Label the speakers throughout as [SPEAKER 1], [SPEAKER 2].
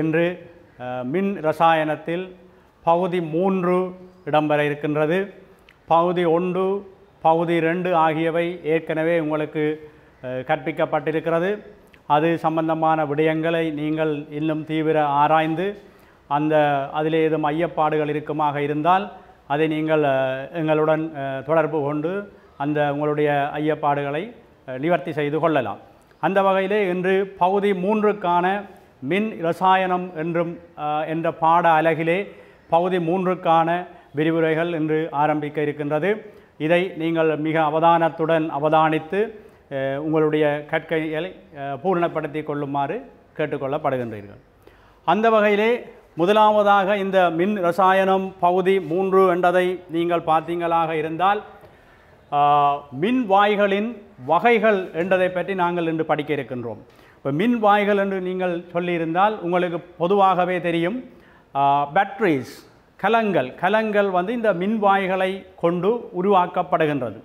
[SPEAKER 1] இன்று மின் ரசாயனத்தில் பகுதி மூன்று இடம்பெற இருக்கின்றது பகுதி ஒன்று பகுதி ரெண்டு ஆகியவை ஏற்கனவே உங்களுக்கு கற்பிக்கப்பட்டிருக்கிறது அது சம்பந்தமான விடயங்களை நீங்கள் இன்னும் தீவிர ஆராய்ந்து அந்த அதில் ஏதும் ஐயப்பாடுகள் இருக்குமாக இருந்தால் அதை நீங்கள் எங்களுடன் தொடர்பு கொண்டு அந்த உங்களுடைய ஐயப்பாடுகளை நிவர்த்தி செய்து கொள்ளலாம் அந்த வகையிலே இன்று பகுதி மூன்றுக்கான மின் ரசாயனம் என்றும் என்ற பாட அலகிலே பகுதி மூன்றுக்கான விரிவுரைகள் இன்று ஆரம்பிக்க இருக்கின்றது இதை நீங்கள் மிக அவதானத்துடன் அவதானித்து உங்களுடைய கற்கைகளை பூரணப்படுத்தி கொள்ளுமாறு கேட்டுக்கொள்ளப்படுகின்றீர்கள் அந்த வகையிலே முதலாவதாக இந்த மின் ரசாயனம் பகுதி மூன்று என்றதை நீங்கள் பார்த்தீங்களாக இருந்தால் மின் வாய்களின் வகைகள் என்றதை பற்றி நாங்கள் இன்று படிக்க இருக்கின்றோம் இப்போ மின் வாய்கள் என்று நீங்கள் சொல்லியிருந்தால் உங்களுக்கு பொதுவாகவே தெரியும் பேட்ரிஸ் கலங்கள் கலங்கள் வந்து இந்த மின்வாய்களை கொண்டு உருவாக்கப்படுகின்றது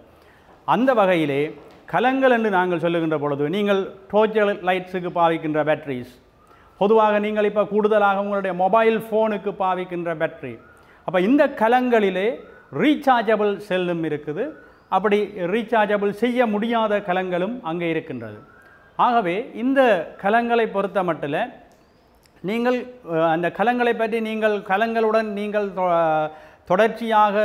[SPEAKER 1] அந்த வகையிலே கலங்கள் என்று நாங்கள் சொல்லுகின்ற பொழுது நீங்கள் டோர்ச் லைட்ஸுக்கு பாவிக்கின்ற பேட்ரிஸ் பொதுவாக நீங்கள் இப்போ கூடுதலாக உங்களுடைய மொபைல் ஃபோனுக்கு பாவிக்கின்ற பேட்ரி அப்போ இந்த கலங்களிலே ரீசார்ஜபிள் செல்லும் இருக்குது அப்படி ரீசார்ஜபிள் செய்ய முடியாத கலங்களும் அங்கே இருக்கின்றது ஆகவே இந்த கலங்களை பொறுத்த மட்டில் நீங்கள் அந்த கலங்களை பற்றி நீங்கள் கலங்களுடன் நீங்கள் தொடர்ச்சியாக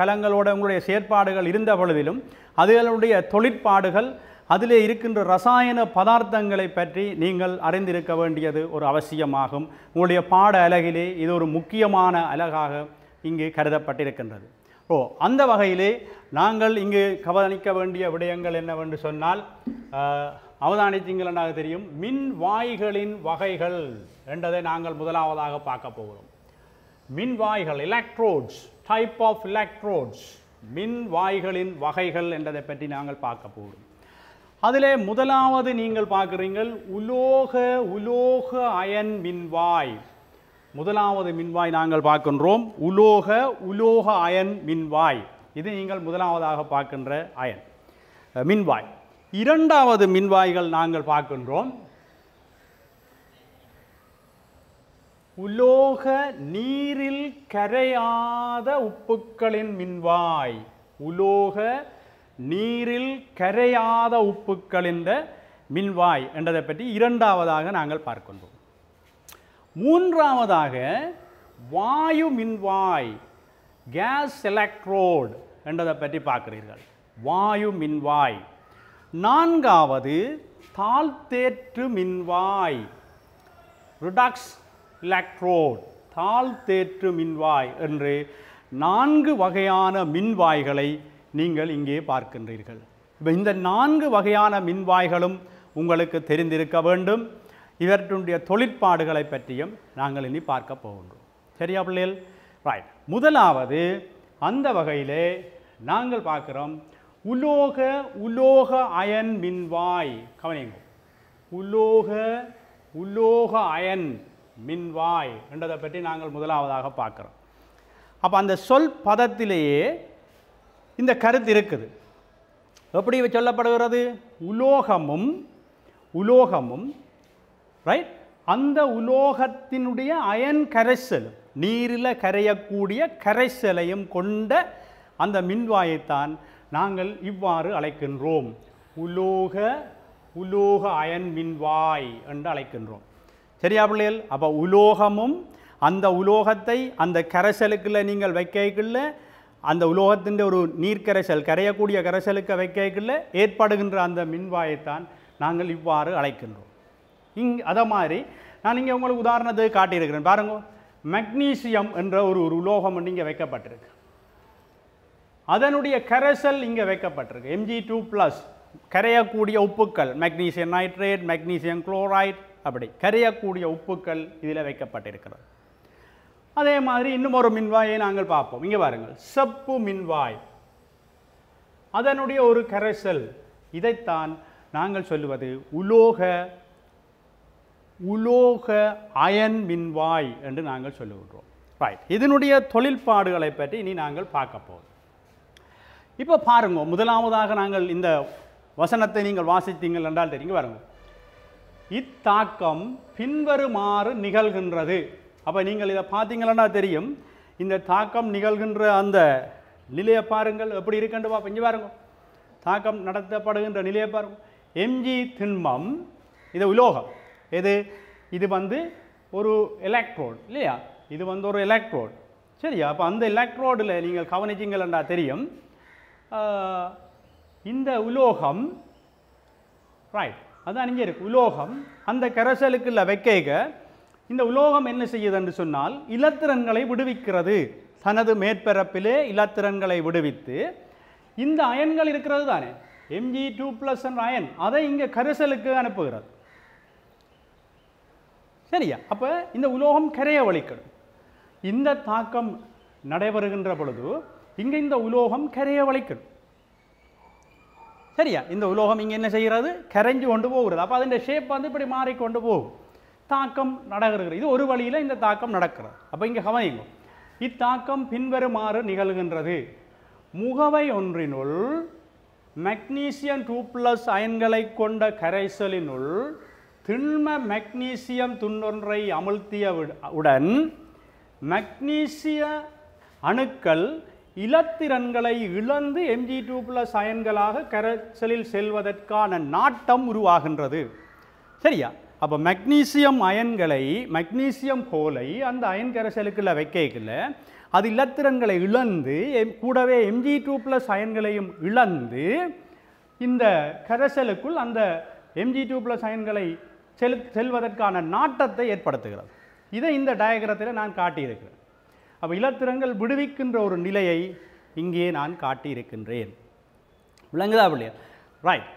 [SPEAKER 1] கலங்களோட உங்களுடைய செயற்பாடுகள் இருந்த பொழுதிலும் அதுகளுடைய தொழிற்பாடுகள் அதிலே இருக்கின்ற ரசாயன பதார்த்தங்களை பற்றி நீங்கள் அறிந்திருக்க வேண்டியது ஒரு அவசியமாகும் உங்களுடைய பாட அலகிலே இது ஒரு முக்கியமான அலகாக இங்கு கருதப்பட்டிருக்கின்றது ஓ அந்த வகையிலே நாங்கள் இங்கு கவனிக்க வேண்டிய விடயங்கள் என்னவென்று சொன்னால் அவதானித்தீங்களென்றாக தெரியும் மின் வாய்களின் வகைகள் என்றதை நாங்கள் முதலாவதாக பார்க்க போகிறோம் மின் வாய்கள் எலக்ட்ரோட்ஸ் டைப் ஆஃப் எலக்ட்ரோட்ஸ் மின் வாய்களின் வகைகள் என்றதை பற்றி நாங்கள் பார்க்க போகிறோம் அதில் முதலாவது நீங்கள் பார்க்குறீங்கள் உலோக உலோக அயன் மின்வாய் முதலாவது மின்வாய் நாங்கள் பார்க்கின்றோம் உலோக உலோக அயன் மின்வாய் இது நீங்கள் முதலாவதாக பார்க்கின்ற அயன் மின்வாய் இரண்டாவது மின்வாய்கள் நாங்கள் பார்க்கின்றோம் உலோக நீரில் கரையாத உப்புக்களின் மின்வாய் உலோக நீரில் கரையாத உப்புக்களின் மின்வாய் என்றதை பற்றி இரண்டாவதாக நாங்கள் பார்க்கின்றோம் மூன்றாவதாக வாயு மின்வாய் கேஸ் எலக்ட்ரோடு என்றதை பற்றி பார்க்குறீர்கள் வாயு மின்வாய் நான்காவது தேற்று மின்வாய் ரிடாக்ஸ் எலக்ட்ரோட் தேற்று மின்வாய் என்று நான்கு வகையான மின்வாய்களை நீங்கள் இங்கே பார்க்கின்றீர்கள் இப்போ இந்த நான்கு வகையான மின்வாய்களும் உங்களுக்கு தெரிந்திருக்க வேண்டும் இவற்றுடைய தொழிற்பாடுகளை பற்றியும் நாங்கள் இனி பார்க்க போகின்றோம் சரியா பிள்ளைகள் ரைட் முதலாவது அந்த வகையிலே நாங்கள் பார்க்குறோம் உலோக உலோக அயன் மின்வாய் கவனிங்க உலோக உலோக அயன் மின்வாய் என்றதை பற்றி நாங்கள் முதலாவதாக பார்க்குறோம் அப்போ அந்த சொல் பதத்திலேயே இந்த கருத்து இருக்குது எப்படி சொல்லப்படுகிறது உலோகமும் உலோகமும் ரைட் அந்த உலோகத்தினுடைய அயன் கரைசல் நீரில் கரையக்கூடிய கரைசலையும் கொண்ட அந்த மின்வாயைத்தான் நாங்கள் இவ்வாறு அழைக்கின்றோம் உலோக உலோக அயன் மின்வாய் என்று அழைக்கின்றோம் சரியா பிள்ளைகள் அப்போ உலோகமும் அந்த உலோகத்தை அந்த கரைசலுக்குள்ள நீங்கள் வைக்கக்குள்ள அந்த உலோகத்தின் ஒரு நீர்க்கரைசல் கரையக்கூடிய கரைசலுக்கு வைக்கல ஏற்படுகின்ற அந்த மின்வாயைத்தான் நாங்கள் இவ்வாறு அழைக்கின்றோம் இங் அதை மாதிரி நான் இங்கே உங்களுக்கு உதாரணத்தை காட்டியிருக்கிறேன் பாருங்க மெக்னீசியம் என்ற ஒரு உலோகம் நீங்கள் வைக்கப்பட்டிருக்கு அதனுடைய கரைசல் இங்கே வைக்கப்பட்டிருக்கு எம்ஜி டூ ப்ளஸ் கரையக்கூடிய உப்புக்கள் மெக்னீசியம் நைட்ரேட் மெக்னீசியம் குளோரைட் அப்படி கரையக்கூடிய உப்புக்கள் இதில் வைக்கப்பட்டிருக்கிறது அதே மாதிரி இன்னும் ஒரு மின்வாயை நாங்கள் பார்ப்போம் இங்கே பாருங்கள் செப்பு மின்வாய் அதனுடைய ஒரு கரைசல் இதைத்தான் நாங்கள் சொல்லுவது உலோக உலோக அயன் மின்வாய் என்று நாங்கள் சொல்லுகின்றோம் ரைட் இதனுடைய தொழில்பாடுகளை பற்றி இனி நாங்கள் பார்க்க போகிறோம் இப்போ பாருங்க முதலாவதாக நாங்கள் இந்த வசனத்தை நீங்கள் வாசித்தீங்கள் என்றால் தெரியுங்க பாருங்க இத்தாக்கம் பின்வருமாறு நிகழ்கின்றது அப்போ நீங்கள் இதை பார்த்தீங்களன்னா தெரியும் இந்த தாக்கம் நிகழ்கின்ற அந்த நிலையை பாருங்கள் எப்படி இருக்குன்றுவா பெஞ்சு பாருங்க தாக்கம் நடத்தப்படுகின்ற நிலையை பாருங்க எம்ஜி திண்மம் இது உலோகம் எது இது வந்து ஒரு எலக்ட்ரோட் இல்லையா இது வந்து ஒரு எலக்ட்ரோட் சரியா அப்போ அந்த எலக்ட்ரோடில் நீங்கள் கவனிச்சிங்கள்டா தெரியும் இந்த உலோகம் ரைட் அதுதான் இங்கே இருக்குது உலோகம் அந்த கரைசலுக்குள்ள வைக்கேக இந்த உலோகம் என்ன செய்யுது என்று சொன்னால் இலத்திரன்களை விடுவிக்கிறது தனது மேற்பரப்பிலே இலத்திரன்களை விடுவித்து இந்த அயன்கள் இருக்கிறது தானே எம்ஜி டூ ப்ளஸ் என்ற அயன் அதை இங்கே கரைசலுக்கு அனுப்புகிறது சரியா அப்போ இந்த உலோகம் கரையை வலிக்கணும் இந்த தாக்கம் நடைபெறுகின்ற பொழுது இங்கே இந்த உலோகம் கரையை வளைக்கணும் சரியா இந்த உலோகம் இங்கே என்ன செய்கிறது கரைஞ்சு கொண்டு போகிறது அப்போ அதன் ஷேப் வந்து இப்படி மாறிக்கொண்டு போகும் தாக்கம் நடக்கிறது இது ஒரு வழியில் இந்த தாக்கம் நடக்கிறது அப்போ இங்கே கவனிங்க இத்தாக்கம் பின்வருமாறு நிகழ்கின்றது முகவை ஒன்றினுள் மெக்னீசியம் டூ ப்ளஸ் அயன்களை கொண்ட கரைசலினுள் திண்ம மெக்னீசியம் துண்ணொன்றை அமுழ்த்திய உடன் மெக்னீசிய அணுக்கள் இலத்திரன்களை இழந்து எம்ஜி டூ ப்ளஸ் அயன்களாக கரைச்சலில் செல்வதற்கான நாட்டம் உருவாகின்றது சரியா அப்போ மெக்னீசியம் அயன்களை மெக்னீசியம் கோலை அந்த அயன் கரைசலுக்குள்ள வைக்கல அது இலத்திரன்களை இழந்து கூடவே எம்ஜி டூ ப்ளஸ் அயன்களையும் இழந்து இந்த கரைசலுக்குள் அந்த எம்ஜி டூ ப்ளஸ் அயன்களை செல் செல்வதற்கான நாட்டத்தை ஏற்படுத்துகிறது இதை இந்த டயக்ரத்தில் நான் காட்டியிருக்கிறேன் அப்போ இலத்திரங்கள் விடுவிக்கின்ற ஒரு நிலையை இங்கே நான் காட்டியிருக்கின்றேன் விளங்குதா இல்லையா ரைட்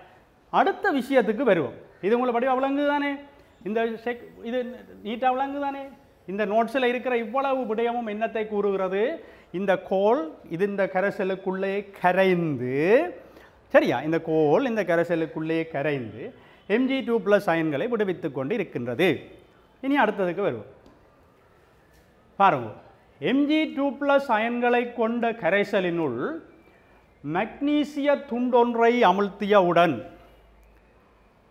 [SPEAKER 1] அடுத்த விஷயத்துக்கு வருவோம் இது உங்களை படிவாக விளங்குதானே இந்த செக் இது நீட்டாக விளங்குதானே இந்த நோட்ஸில் இருக்கிற இவ்வளவு விடயமும் என்னத்தை கூறுகிறது இந்த கோல் இது இந்த கரைசலுக்குள்ளே கரைந்து சரியா இந்த கோல் இந்த கரைசலுக்குள்ளே கரைந்து எம்ஜி டூ ப்ளஸ் அயன்களை விடுவித்து கொண்டு இருக்கின்றது இனி அடுத்ததுக்கு வருவோம் பாருங்கள் எம்ஜி plus ப்ளஸ் அயன்களை கொண்ட கரைசலினுள் மக்னீசிய துண்டொன்றை அமுழ்த்தியவுடன்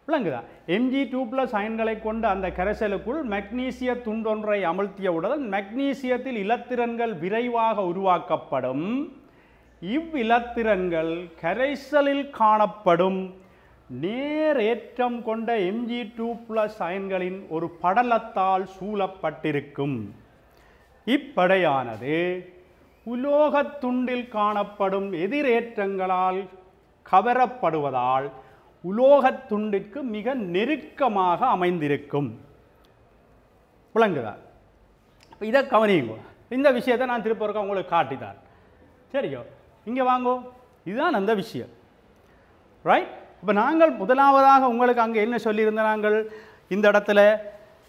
[SPEAKER 1] விளங்குதா எம்ஜி டூ ப்ளஸ் அயன்களை கொண்ட அந்த கரைசலுக்குள் மக்னீசிய துண்டொன்றை உடன் மக்னீசியத்தில் இலத்திரன்கள் விரைவாக உருவாக்கப்படும் இவ்விலத்திரன்கள் கரைசலில் காணப்படும் நேரேற்றம் கொண்ட எம்ஜி plus அயன்களின் ஒரு படலத்தால் சூழப்பட்டிருக்கும் இப்படையானது உலோகத் துண்டில் காணப்படும் எதிரேற்றங்களால் கவரப்படுவதால் உலோகத் துண்டிற்கு மிக நெருக்கமாக அமைந்திருக்கும் விளங்குதா இதை கவனியுங்க இந்த விஷயத்தை நான் திருப்ப உங்களுக்கு காட்டித்தான் சரியோ இங்கே வாங்கோ இதுதான் அந்த விஷயம் ரைட் இப்போ நாங்கள் முதலாவதாக உங்களுக்கு அங்கே என்ன சொல்லியிருந்த நாங்கள் இந்த இடத்துல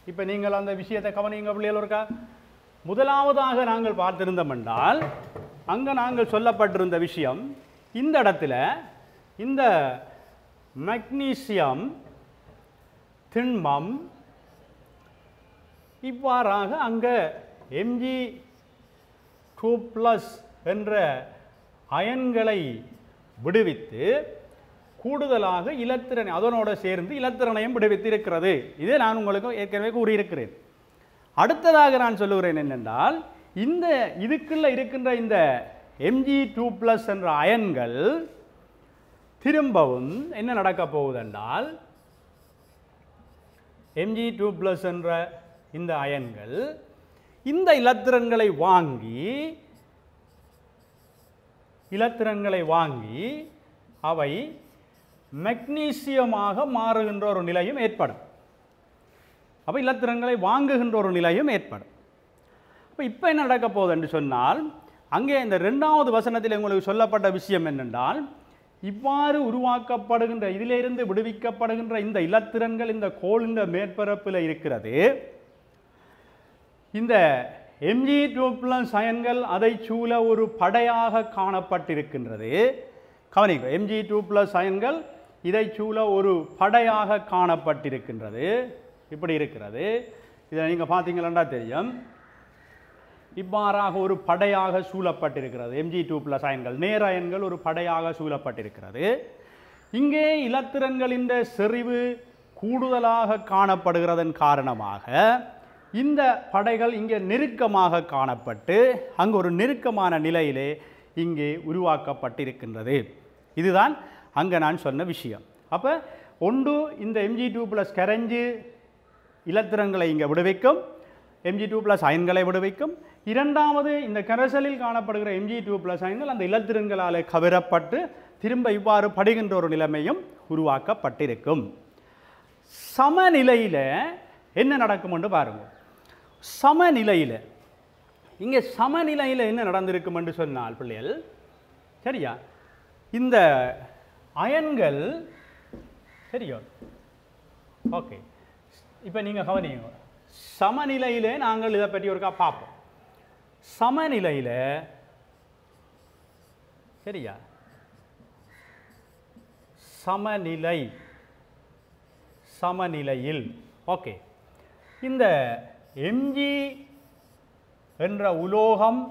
[SPEAKER 1] இப்போ நீங்கள் அந்த விஷயத்தை கவனிங்க பிள்ளைகள் இருக்கா முதலாவதாக நாங்கள் பார்த்திருந்தோம் என்றால் அங்கே நாங்கள் சொல்லப்பட்டிருந்த விஷயம் இந்த இடத்துல இந்த மக்னீசியம் திண்மம் இவ்வாறாக அங்கே எம்ஜி டூ ப்ளஸ் என்ற அயன்களை விடுவித்து கூடுதலாக இலத்திரனை அதனோடு சேர்ந்து இலத்திரனையும் விடுவித்து இருக்கிறது இதே நான் உங்களுக்கு ஏற்கனவே கூறியிருக்கிறேன் அடுத்ததாக நான் சொல்லுகிறேன் என்னென்றால் இந்த இதுக்குள்ள இருக்கின்ற இந்த எம்ஜி டூ ப்ளஸ் என்ற அயன்கள் திரும்பவும் என்ன நடக்கப் போகுதென்றால் எம்ஜி டூ ப்ளஸ் என்ற இந்த அயன்கள் இந்த இலத்திரன்களை வாங்கி இலத்திரன்களை வாங்கி அவை மெக்னீசியமாக மாறுகின்ற ஒரு நிலையும் ஏற்படும் அப்போ இல்லத்திரங்களை வாங்குகின்ற ஒரு நிலையும் ஏற்படும் அப்போ இப்போ என்ன நடக்க போகுது என்று சொன்னால் அங்கே இந்த ரெண்டாவது வசனத்தில் உங்களுக்கு சொல்லப்பட்ட விஷயம் என்னென்றால் இவ்வாறு உருவாக்கப்படுகின்ற இதிலிருந்து விடுவிக்கப்படுகின்ற இந்த இலத்திறன்கள் இந்த கோளின் மேற்பரப்பில் இருக்கிறது இந்த எம்ஜி டூப்ளஸ் அயன்கள் அதை சூழ ஒரு படையாக காணப்பட்டிருக்கின்றது கவனிங்க எம்ஜி டூ ப்ளஸ் அயன்கள் இதை சூழ ஒரு படையாக காணப்பட்டிருக்கின்றது இப்படி இருக்கிறது இதை நீங்கள் பார்த்தீங்களா தெரியும் இவ்வாறாக ஒரு படையாக சூழப்பட்டிருக்கிறது எம்ஜி டூ பிளஸ் அயன்கள் நேர் அயன்கள் ஒரு படையாக சூழப்பட்டிருக்கிறது இங்கே இலத்திரன்களின் செறிவு கூடுதலாக காணப்படுகிறதன் காரணமாக இந்த படைகள் இங்கே நெருக்கமாக காணப்பட்டு அங்கு ஒரு நெருக்கமான நிலையிலே இங்கே உருவாக்கப்பட்டிருக்கின்றது இதுதான் அங்கே நான் சொன்ன விஷயம் அப்போ ஒன்று இந்த எம்ஜி டூ ப்ளஸ் கரைஞ்சு இலத்திரங்களை இங்கே விடுவிக்கும் எம்ஜி டூ ப்ளஸ் அயன்களை விடுவிக்கும் இரண்டாவது இந்த கரைசலில் காணப்படுகிற எம்ஜி டூ ப்ளஸ் அயன்கள் அந்த இலத்திரங்களால் கவிரப்பட்டு திரும்ப இவ்வாறு படுகின்ற ஒரு நிலைமையும் உருவாக்கப்பட்டிருக்கும் சமநிலையில் என்ன நடக்கும் என்று பாருங்கள் சமநிலையில் இங்கே சமநிலையில் என்ன நடந்திருக்கும் என்று சொன்னால் பிள்ளைகள் சரியா இந்த அயன்கள் சரியோ ஓகே இப்போ நீங்கள் கவனிங்க சமநிலையிலே நாங்கள் இதை பற்றி ஒருக்கா பார்ப்போம் சமநிலையில் சரியா சமநிலை சமநிலையில் ஓகே இந்த எம்ஜி என்ற உலோகம்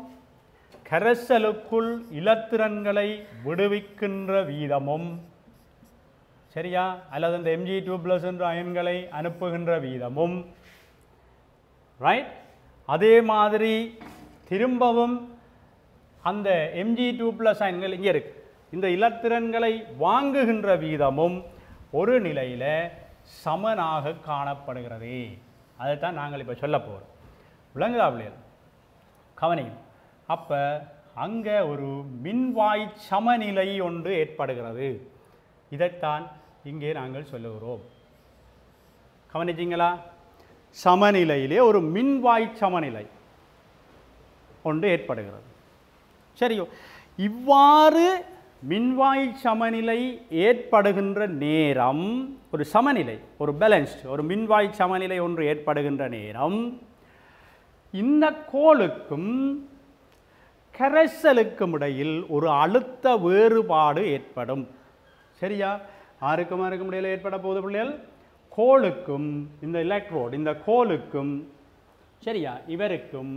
[SPEAKER 1] கரைசலுக்குள் இலத்திரன்களை விடுவிக்கின்ற வீதமும் சரியா அல்லது அந்த எம்ஜி டூ ப்ளஸ் என்ற அயன்களை அனுப்புகின்ற வீதமும் ரைட் அதே மாதிரி திரும்பவும் அந்த எம்ஜி டூ ப்ளஸ் அயன்கள் இங்கே இருக்குது இந்த இலத்திரன்களை வாங்குகின்ற வீதமும் ஒரு நிலையில் சமனாக காணப்படுகிறது அதை தான் நாங்கள் இப்போ சொல்ல போகிறோம் விளங்குதாவிலியல் கவனியும் அப்போ அங்கே ஒரு மின்வாய் சமநிலை ஒன்று ஏற்படுகிறது இதைத்தான் இங்கே நாங்கள் சொல்லுகிறோம் கவனிச்சிங்களா சமநிலையிலே ஒரு மின்வாய் சமநிலை ஒன்று ஏற்படுகிறது சரியோ இவ்வாறு மின்வாய் சமநிலை ஏற்படுகின்ற நேரம் ஒரு சமநிலை ஒரு பேலன்ஸ்டு ஒரு மின்வாய் சமநிலை ஒன்று ஏற்படுகின்ற நேரம் இந்த கோளுக்கும் கரைசலுக்கும் இடையில் ஒரு அழுத்த வேறுபாடு ஏற்படும் சரியா ஆருக்கும் ஆருக்கும் இடையில் ஏற்பட போகுது பிள்ளைகள் கோளுக்கும் இந்த எலக்ட்ரோடு இந்த கோளுக்கும் சரியா இவருக்கும்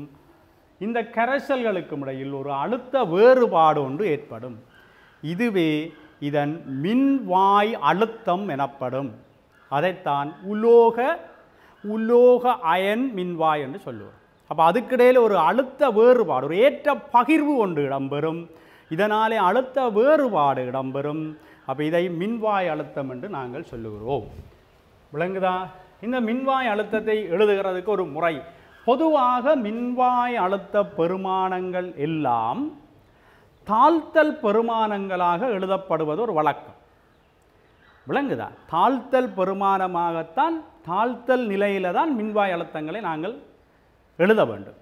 [SPEAKER 1] இந்த கரைசல்களுக்கும் இடையில் ஒரு அழுத்த வேறுபாடு ஒன்று ஏற்படும் இதுவே இதன் மின்வாய் அழுத்தம் எனப்படும் அதைத்தான் உலோக உலோக அயன் மின்வாய் என்று சொல்லுவோம் அப்போ அதுக்கிடையில் ஒரு அழுத்த வேறுபாடு ஒரு ஏற்ற பகிர்வு ஒன்று இடம்பெறும் இதனாலே அழுத்த வேறுபாடு இடம்பெறும் அப்போ இதை மின்வாய் அழுத்தம் என்று நாங்கள் சொல்லுகிறோம் விளங்குதா இந்த மின்வாய் அழுத்தத்தை எழுதுகிறதுக்கு ஒரு முறை பொதுவாக மின்வாய் அழுத்த பெருமானங்கள் எல்லாம் தாழ்த்தல் பெருமானங்களாக எழுதப்படுவது ஒரு வழக்கம் விளங்குதா தாழ்த்தல் பெருமானமாகத்தான் தாழ்த்தல் நிலையில் தான் மின்வாய் அழுத்தங்களை நாங்கள் எழுத வேண்டும்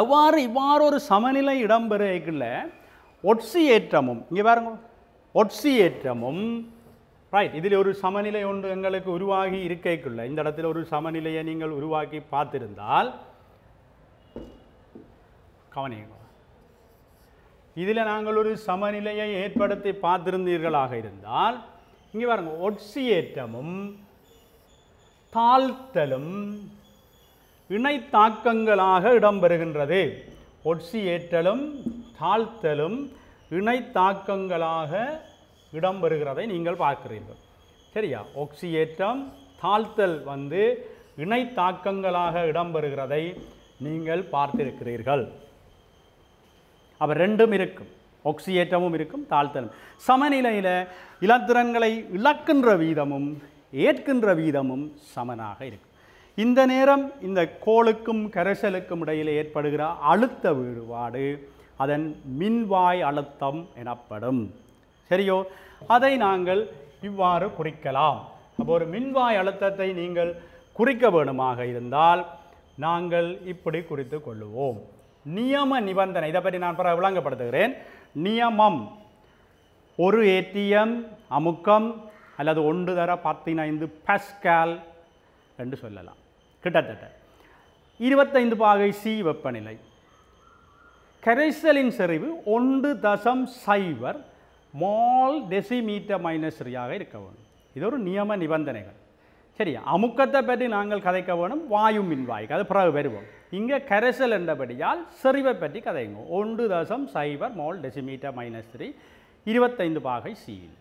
[SPEAKER 1] அவ்வாறு இவ்வாறு ஒரு சமநிலை இடம்பெறுகிற ஒட்சி ஏற்றமும் இங்கே பாருங்க ஒட்சியேற்றமும் ரைட் இதில் ஒரு சமநிலை ஒன்று எங்களுக்கு உருவாகி இருக்கைக்குள்ள இந்த இடத்தில் ஒரு சமநிலையை நீங்கள் உருவாக்கி பார்த்திருந்தால் கவனிங்க இதில் நாங்கள் ஒரு சமநிலையை ஏற்படுத்தி பார்த்திருந்தீர்களாக இருந்தால் இங்கே பாருங்க ஒட்சியேற்றமும் தாழ்த்தலும் இணைத்தாக்கங்களாக இடம்பெறுகின்றது ஒட்சியேற்றலும் தாழ்த்தலும் இணைத்தாக்கங்களாக இடம்பெறுகிறதை நீங்கள் பார்க்கிறீர்கள் சரியா ஒக்சியேற்றம் தாழ்த்தல் வந்து இணைத்தாக்கங்களாக இடம்பெறுகிறதை நீங்கள் பார்த்திருக்கிறீர்கள் அப்போ ரெண்டும் இருக்கும் ஒக்சியேற்றமும் இருக்கும் தாழ்த்தலும் சமநிலையில் இலத்திறன்களை இழக்கின்ற வீதமும் ஏற்கின்ற வீதமும் சமனாக இருக்கும் இந்த நேரம் இந்த கோளுக்கும் கரைசலுக்கும் இடையில் ஏற்படுகிற அழுத்த வேறுபாடு அதன் மின்வாய் அழுத்தம் எனப்படும் சரியோ அதை நாங்கள் இவ்வாறு குறிக்கலாம் அப்போ ஒரு மின்வாய் அழுத்தத்தை நீங்கள் குறிக்க வேணுமாக இருந்தால் நாங்கள் இப்படி குறித்து கொள்ளுவோம் நியம நிபந்தனை இதை பற்றி நான் விளங்கப்படுத்துகிறேன் நியமம் ஒரு ஏடிஎம் அமுக்கம் அல்லது ஒன்று தர பத்தினைந்து பஸ்கால் என்று சொல்லலாம் கிட்டத்தட்ட இருபத்தைந்து பாகை சி வெப்பநிலை கரைசலின் செறிவு ஒன்று தசம் சைவர் மால் டெசிமீட்டர் மைனஸ் த்ரீயாக இருக்க வேண்டும் இது ஒரு நியம நிபந்தனைகள் சரி அமுக்கத்தை பற்றி நாங்கள் கதைக்க வேணும் வாயு மின்வாய்க்கு அது பிறகு வருவோம் இங்கே கரைசல் என்றபடியால் செறிவை பற்றி கதைங்க ஒன்று தசம் சைபர் மால் டெசிமீட்டர் மைனஸ் த்ரீ இருபத்தைந்து பாகை சீல்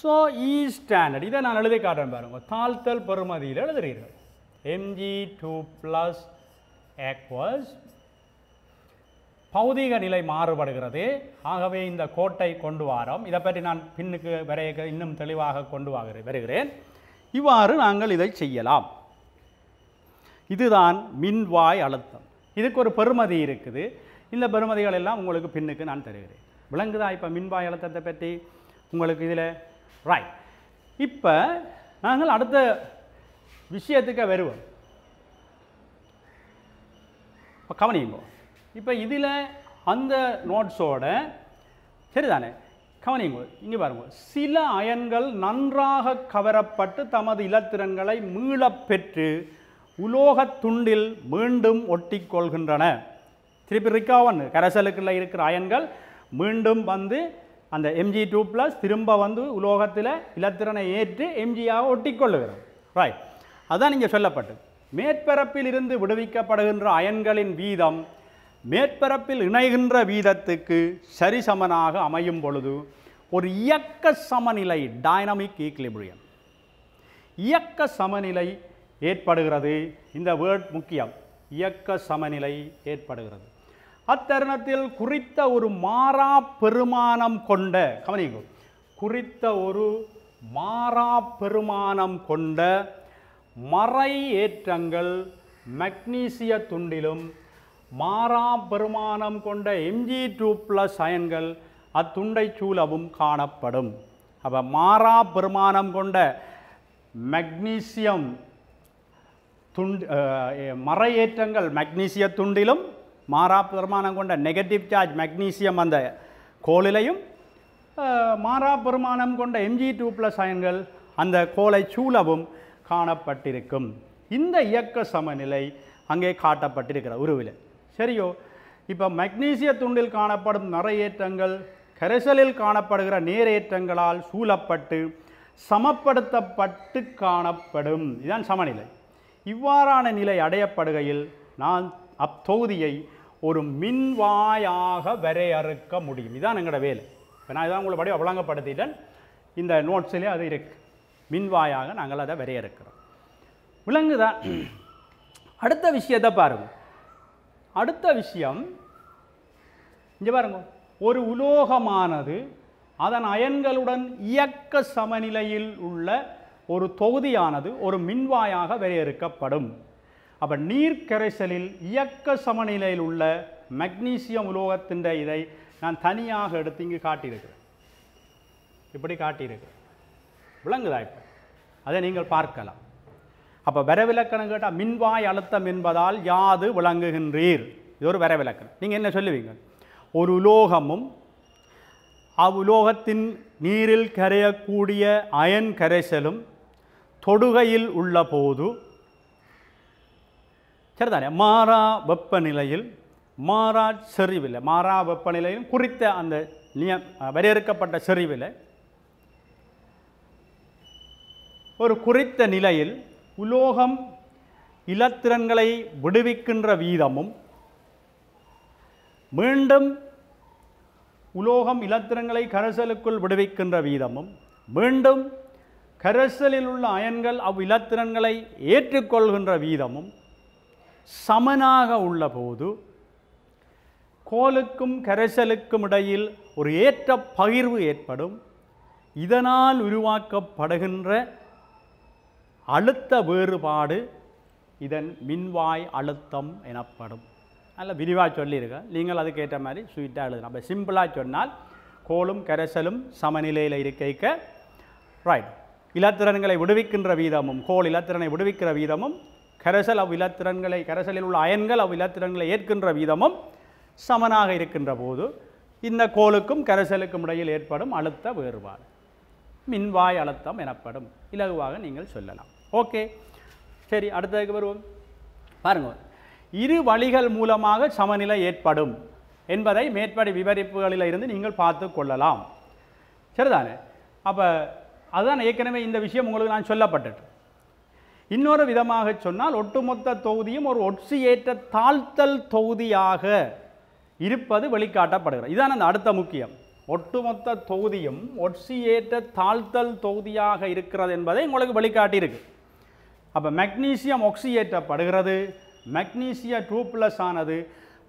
[SPEAKER 1] ஸோ இ ஸ்டாண்டர்ட் இதை நான் எழுதி காட்டுறேன் பாருங்க தாழ்த்தல் பெறுமதியில் எழுதுறீர்கள் எம்ஜி டூ ப்ளஸ் எக்வஸ் பௌதீக நிலை மாறுபடுகிறது ஆகவே இந்த கோட்டை கொண்டு வாரம் இதை பற்றி நான் பின்னுக்கு வரைய இன்னும் தெளிவாக கொண்டு வருகிறேன் இவ்வாறு நாங்கள் இதை செய்யலாம் இதுதான் மின்வாய் அழுத்தம் இதுக்கு ஒரு பெருமதி இருக்குது இந்த பெருமதிகள் எல்லாம் உங்களுக்கு பின்னுக்கு நான் தருகிறேன் விளங்குதா இப்போ மின்வாய் அழுத்தத்தை பற்றி உங்களுக்கு இதில் ராய் இப்போ நாங்கள் அடுத்த விஷயத்துக்கு வருவோம் கவனியுங்க இப்போ இதில் அந்த நோட்ஸோட சரிதானே கவனிங்க இங்கே பாருங்க சில அயன்கள் நன்றாக கவரப்பட்டு தமது இலத்திரன்களை மீளப்பெற்று பெற்று உலோகத் துண்டில் மீண்டும் ஒட்டி கொள்கின்றன திருப்பி ரிக்காவன் கரைசலுக்குள்ள இருக்கிற அயன்கள் மீண்டும் வந்து அந்த எம்ஜி டூ ப்ளஸ் திரும்ப வந்து உலோகத்தில் இலத்திரனை ஏற்று எம்ஜியாக ஒட்டி கொள்ளுகிறோம் ரைட் அதுதான் இங்கே சொல்லப்பட்டு மேற்பரப்பில் இருந்து விடுவிக்கப்படுகின்ற அயன்களின் வீதம் மேற்பரப்பில் இணைகின்ற வீதத்துக்கு சரிசமனாக அமையும் பொழுது ஒரு இயக்க சமநிலை டைனமிக் ஈக்லிபிரியம் இயக்க சமநிலை ஏற்படுகிறது இந்த வேர்ட் முக்கியம் இயக்க சமநிலை ஏற்படுகிறது அத்தருணத்தில் குறித்த ஒரு மாறா பெருமானம் கொண்ட கவனிங்க குறித்த ஒரு மாறா பெருமானம் கொண்ட மறை ஏற்றங்கள் மக்னீசிய துண்டிலும் மாறா பெருமானம் கொண்ட எம்ஜி டூ ப்ளஸ் அயன்கள் அத்துண்டை சூலவும் காணப்படும் அப்போ மாறா பெருமானம் கொண்ட மெக்னீசியம் துண்டு மறையேற்றங்கள் மெக்னீசிய துண்டிலும் மாறா பெருமானம் கொண்ட நெகட்டிவ் சார்ஜ் மெக்னீசியம் அந்த கோளிலையும் மாறா பெருமானம் கொண்ட எம்ஜி டூ ப்ளஸ் அயன்கள் அந்த கோலை சூழவும் காணப்பட்டிருக்கும் இந்த இயக்க சமநிலை அங்கே காட்டப்பட்டிருக்கிற உருவில் சரியோ இப்போ மக்னீசிய துண்டில் காணப்படும் நரையேற்றங்கள் கரைசலில் காணப்படுகிற நேரேற்றங்களால் சூழப்பட்டு சமப்படுத்தப்பட்டு காணப்படும் இதுதான் சமநிலை இவ்வாறான நிலை அடையப்படுகையில் நான் அத்தொகுதியை ஒரு மின்வாயாக வரையறுக்க முடியும் இதுதான் எங்களோட வேலை இப்போ நான் இதான் உங்களை படி வழங்கப்படுத்திட்டேன் இந்த நோட்ஸிலே அது இருக்கு மின்வாயாக நாங்கள் அதை வரையறுக்கிறோம் விலங்குதான் அடுத்த விஷயத்தை பாருங்கள் அடுத்த விஷயம் இங்கே பாருங்க ஒரு உலோகமானது அதன் அயன்களுடன் இயக்க சமநிலையில் உள்ள ஒரு தொகுதியானது ஒரு மின்வாயாக வரையறுக்கப்படும் அப்போ நீர் கரைசலில் இயக்க சமநிலையில் உள்ள மக்னீசியம் உலோகத்தின் இதை நான் தனியாக எடுத்து இங்கு காட்டியிருக்கிறேன் இப்படி காட்டியிருக்கிறேன் விளங்குதா இப்போ அதை நீங்கள் பார்க்கலாம் அப்போ வரவிலக்கணம் கேட்டால் மின்வாய் அழுத்தம் என்பதால் யாது விளங்குகின்றீர் இது ஒரு வரவிலக்கணம் நீங்கள் என்ன சொல்லுவீங்க ஒரு உலோகமும் அவ்வுலோகத்தின் நீரில் கரையக்கூடிய அயன் கரைசலும் தொடுகையில் உள்ள போது சரிதானே மாறா வெப்பநிலையில் மாறா செறிவில் மாறா வெப்பநிலையில் குறித்த அந்த நியம் வரையறுக்கப்பட்ட செறிவில் ஒரு குறித்த நிலையில் உலோகம் இலத்திரன்களை விடுவிக்கின்ற வீதமும் மீண்டும் உலோகம் இலத்திரங்களை கரைசலுக்குள் விடுவிக்கின்ற வீதமும் மீண்டும் கரைசலில் உள்ள அயன்கள் அவ் இலத்திரன்களை ஏற்றுக்கொள்கின்ற வீதமும் சமனாக உள்ள போது கோலுக்கும் கரைசலுக்கும் இடையில் ஒரு ஏற்ற பகிர்வு ஏற்படும் இதனால் உருவாக்கப்படுகின்ற அழுத்த வேறுபாடு இதன் மின்வாய் அழுத்தம் எனப்படும் நல்ல விரிவாக சொல்லியிருக்கேன் நீங்கள் அதுக்கேற்ற மாதிரி ஸ்வீட்டாக எழுதணும் அப்போ சிம்பிளாக சொன்னால் கோலும் கரைசலும் சமநிலையில் இருக்கைக்க ரைட் இலத்திரன்களை விடுவிக்கின்ற வீதமும் கோல் இலத்திரனை விடுவிக்கிற வீதமும் கரைசல் அவ் இலத்திரன்களை கரைசலில் உள்ள அயன்கள் அவ் இலத்திரன்களை ஏற்கின்ற வீதமும் சமனாக இருக்கின்ற போது இந்த கோலுக்கும் கரைசலுக்கும் இடையில் ஏற்படும் அழுத்த வேறுபாடு மின்வாய் அழுத்தம் எனப்படும் இலகுவாக நீங்கள் சொல்லலாம் ஓகே சரி அடுத்ததுக்கு வருவோம் பாருங்கள் இரு வழிகள் மூலமாக சமநிலை ஏற்படும் என்பதை மேற்படி விவரிப்புகளில் இருந்து நீங்கள் பார்த்து கொள்ளலாம் சரிதானே அப்போ அதுதான் ஏற்கனவே இந்த விஷயம் உங்களுக்கு நான் சொல்லப்பட்டு இன்னொரு விதமாக சொன்னால் ஒட்டுமொத்த தொகுதியும் ஒரு ஒட்சியேற்ற தாழ்த்தல் தொகுதியாக இருப்பது வெளிக்காட்டப்படுகிறது இதான் அந்த அடுத்த முக்கியம் ஒட்டுமொத்த தொகுதியும் ஒட்சியேற்ற தாழ்த்தல் தொகுதியாக இருக்கிறது என்பதை உங்களுக்கு வெளிக்காட்டியிருக்கு அப்போ மெக்னீசியம் ஒக்சியேற்றப்படுகிறது மெக்னீசிய டூ ப்ளஸ் ஆனது